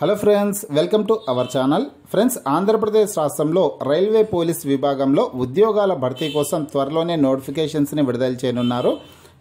hello friends welcome to our channel friends Andhra Pradesh రాష్ట్రంలో railway police విభాగంలో ఉద్యోగాల భర్తీ కోసం త్వరలోనే నోటిఫికేషన్స్ని విడుదల చేయనున్నారు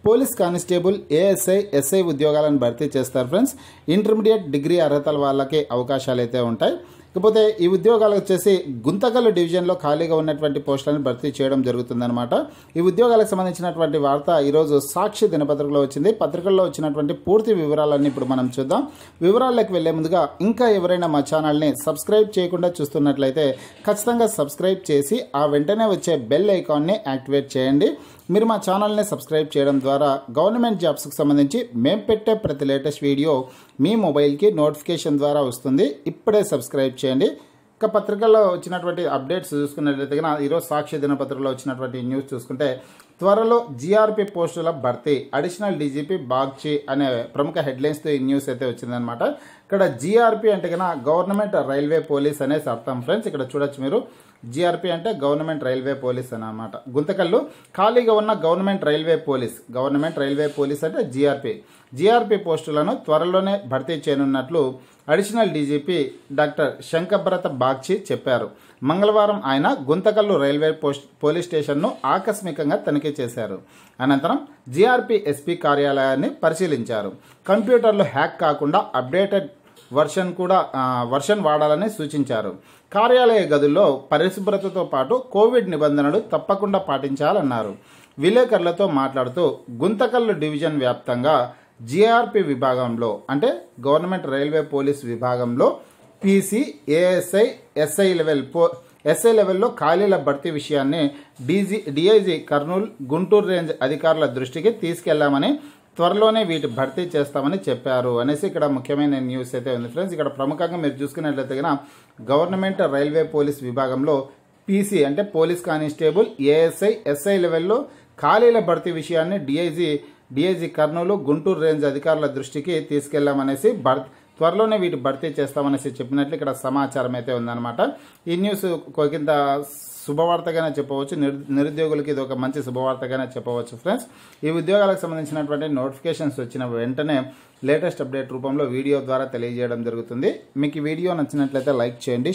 పోలీస్ కానిస్టేబుల్ ఏఎస్ఐ ఎస్ఐ ఉద్యోగాలను భర్తీ చేస్తారు ఫ్రెండ్స్ ఇంటర్మీడియట్ డిగ్రీ అర్హతల వాళ్ళకే అవకాశాలు అయితే ఉంటాయి ఇకపోతే ఈ ఉద్యోగాలు వచ్చేసి గుంతకల్లు డివిజన్లో ఖాళీగా ఉన్నటువంటి పోస్టులను భర్తీ చేయడం జరుగుతుందన్నమాట ఈ ఉద్యోగాలకు సంబంధించినటువంటి వార్త ఈరోజు సాక్షి దినపత్రికలో వచ్చింది పత్రికల్లో వచ్చినటువంటి పూర్తి వివరాలన్నీ ఇప్పుడు మనం చూద్దాం వివరాల్లోకి వెళ్లే ముందుగా ఇంకా ఎవరైనా మా ఛానల్ని సబ్స్క్రైబ్ చేయకుండా చూస్తున్నట్లయితే ఖచ్చితంగా సబ్స్క్రైబ్ చేసి ఆ వెంటనే వచ్చే బెల్ ఐకాన్ని యాక్టివేట్ చేయండి మీరు మా ఛానల్ని సబ్స్క్రైబ్ చేయడం ద్వారా గవర్నమెంట్ జాబ్స్కి సంబంధించి మేము పెట్టే ప్రతి లేటెస్ట్ వీడియో మీ మొబైల్కి నోటిఫికేషన్ ద్వారా వస్తుంది ఇప్పుడే సబ్స్క్రైబ్ చేయండి చేయండి ఇక పత్రికల్లో వచ్చినటువంటి అప్డేట్స్ చూసుకున్నట్లయితే ఈరోజు సాక్షి దినపత్రికలో వచ్చినటువంటి న్యూస్ చూసుకుంటే త్వరలో జీఆర్పీ పోస్టుల భర్తీ అడిషనల్ డీజీపీ బాగ్చి అనే ప్రముఖ హెడ్లైన్స్తో ఈ న్యూస్ అయితే వచ్చిందనమాట ఇక్కడ జీఆర్పీ అంటే కన్నా గవర్నమెంట్ రైల్వే పోలీస్ అనేసి అర్థం ఫ్రెండ్స్ ఇక్కడ చూడొచ్చు మీరు జీఆర్పీ అంటే గవర్నమెంట్ రైల్వే పోలీస్ అనమాట గుంతకల్లు ఖాళీగా ఉన్న government railway police government railway police అంటే జీఆర్పీ జీఆర్పీ పోస్టులను త్వరలోనే భర్తీ చేయనున్నట్లు additional DGP doctor Shankhabrata Bagchi చెప్పారు మంగళవారం ఆయన గుంతకల్లు రైల్వే పోస్ట్ పోలీస్ స్టేషన్ను ఆకస్మికంగా తనిఖీ తనిఖీ చేశారు అనంతరం జీఆర్పీ ఎస్పీ కార్యాలయాన్ని పరిశీలించారు కంప్యూటర్లు హ్యాక్ కాకుండా అప్డేటెడ్ వర్షన్ కూడా వర్షన్ వాడాలని సూచించారు కార్యాలయ గదుల్లో పరిశుభ్రతతో పాటు కోవిడ్ నిబంధనలు తప్పకుండా పాటించాలన్నారు విలేకరులతో మాట్లాడుతూ గుంతకల్లు డివిజన్ వ్యాప్తంగా జీఆర్పీ విభాగంలో అంటే గవర్నమెంట్ రైల్వే పోలీస్ విభాగంలో పీసీ ఏఎస్ఐ ఎస్ఐ లెవెల్ పో ఎస్ఐ లెవెల్లో ఖాళీల భర్తీ విషయాన్ని DG DIG Kurnool Guntur range అధికారుల దృష్టికి తీసుకెళ్లామని త్వరలోనే వీటి భర్తీ చేస్తామని చెప్పారు అనేసి ఇక్కడ ముఖ్యమైన న్యూస్ అయితే ఉంది ఫ్రెండ్స్ ఇక్కడ ప్రముఖంగా మీరు చూసుకున్నట్లయితే గవర్నమెంట్ రైల్వే పోలీస్ విభాగంలో పీసీ అంటే పోలీస్ కానిస్టేబుల్ ఏఎస్ఐ ఎస్ఐ లెవెల్లో ఖాళీల భర్తీ విషయాన్ని DIG DIG Kurnool Guntur range అధికారుల దృష్టికి తీసుకెళ్లామనేసి భర్తీ త్వరలోనే వీటి భర్తీ చేస్తామనేసి చెప్పినట్లు ఇక్కడ సమాచారం అయితే ఉందన్నమాట ఈ న్యూస్ కొంత శుభవార్తగానే చెప్పవచ్చు నిరుద్యోగులకి ఇది ఒక మంచి శుభవార్తగానే చెప్పవచ్చు ఫ్రెండ్స్ ఈ ఉద్యోగాలకు సంబంధించినటువంటి నోటిఫికేషన్స్ వచ్చిన వెంటనే లేటెస్ట్ అప్డేట్ రూపంలో వీడియో ద్వారా తెలియజేయడం జరుగుతుంది మీకు ఈ వీడియో నచ్చినట్లయితే లైక్ చేయండి